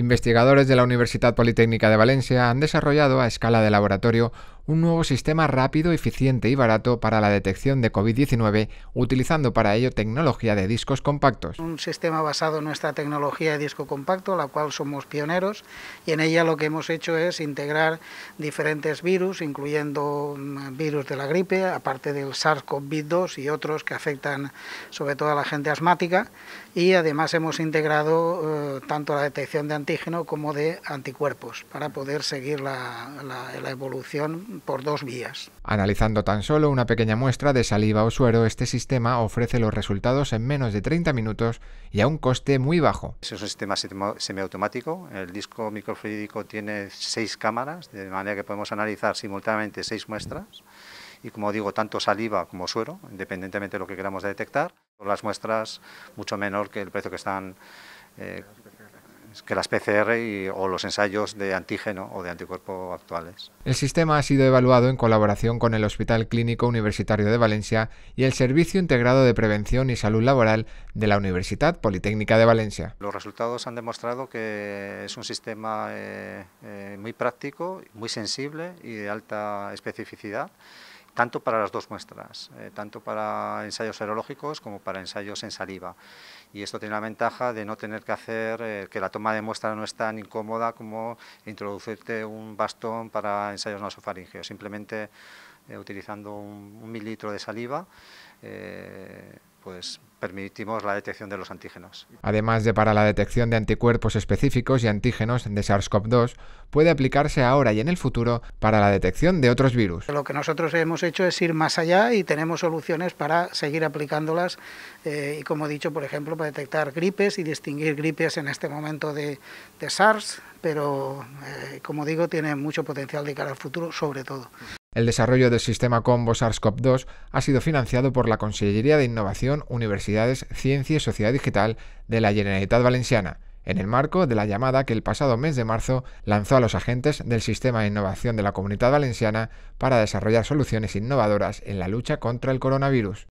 investigadores de la Universidad Politécnica de Valencia han desarrollado a escala de laboratorio un nuevo sistema rápido, eficiente y barato para la detección de COVID-19, utilizando para ello tecnología de discos compactos. Un sistema basado en nuestra tecnología de disco compacto, la cual somos pioneros, y en ella lo que hemos hecho es integrar diferentes virus, incluyendo mm, virus de la gripe, aparte del SARS-CoV-2 y otros que afectan sobre todo a la gente asmática, y además hemos integrado eh, tanto la detección de antígeno como de anticuerpos para poder seguir la, la, la evolución por dos vías. Analizando tan solo una pequeña muestra de saliva o suero, este sistema ofrece los resultados en menos de 30 minutos y a un coste muy bajo. Es un sistema semiautomático. El disco microfluídico tiene seis cámaras, de manera que podemos analizar simultáneamente seis muestras y como digo, tanto saliva como suero, independientemente de lo que queramos detectar, las muestras mucho menor que el precio que están eh, que las PCR o los ensayos de antígeno o de anticuerpo actuales. El sistema ha sido evaluado en colaboración con el Hospital Clínico Universitario de Valencia y el Servicio Integrado de Prevención y Salud Laboral de la Universidad Politécnica de Valencia. Los resultados han demostrado que es un sistema eh, eh, muy práctico, muy sensible y de alta especificidad tanto para las dos muestras, eh, tanto para ensayos serológicos como para ensayos en saliva. Y esto tiene la ventaja de no tener que hacer eh, que la toma de muestra no es tan incómoda como introducirte un bastón para ensayos nasofaringeos, simplemente eh, utilizando un, un, mililitro de saliva pues permitimos la detección de los antígenos. Además de para la detección de anticuerpos específicos y antígenos de SARS-CoV-2, puede aplicarse ahora y en el futuro para la detección de otros virus. Lo que nosotros hemos hecho es ir más allá y tenemos soluciones para seguir aplicándolas eh, y como he dicho, por ejemplo, para detectar gripes y distinguir gripes en este momento de, SARS, pero eh, como digo, tiene mucho potencial de cara al futuro sobre todo. El desarrollo del sistema Combo SARS-CoV-2 ha sido financiado por la Consellería de Innovación, Universidades, Ciencia y Sociedad Digital de la Generalitat Valenciana, en el marco de la llamada que el pasado mes de marzo lanzó a los agentes del Sistema de Innovación de la Comunidad Valenciana para desarrollar soluciones innovadoras en la lucha contra el coronavirus.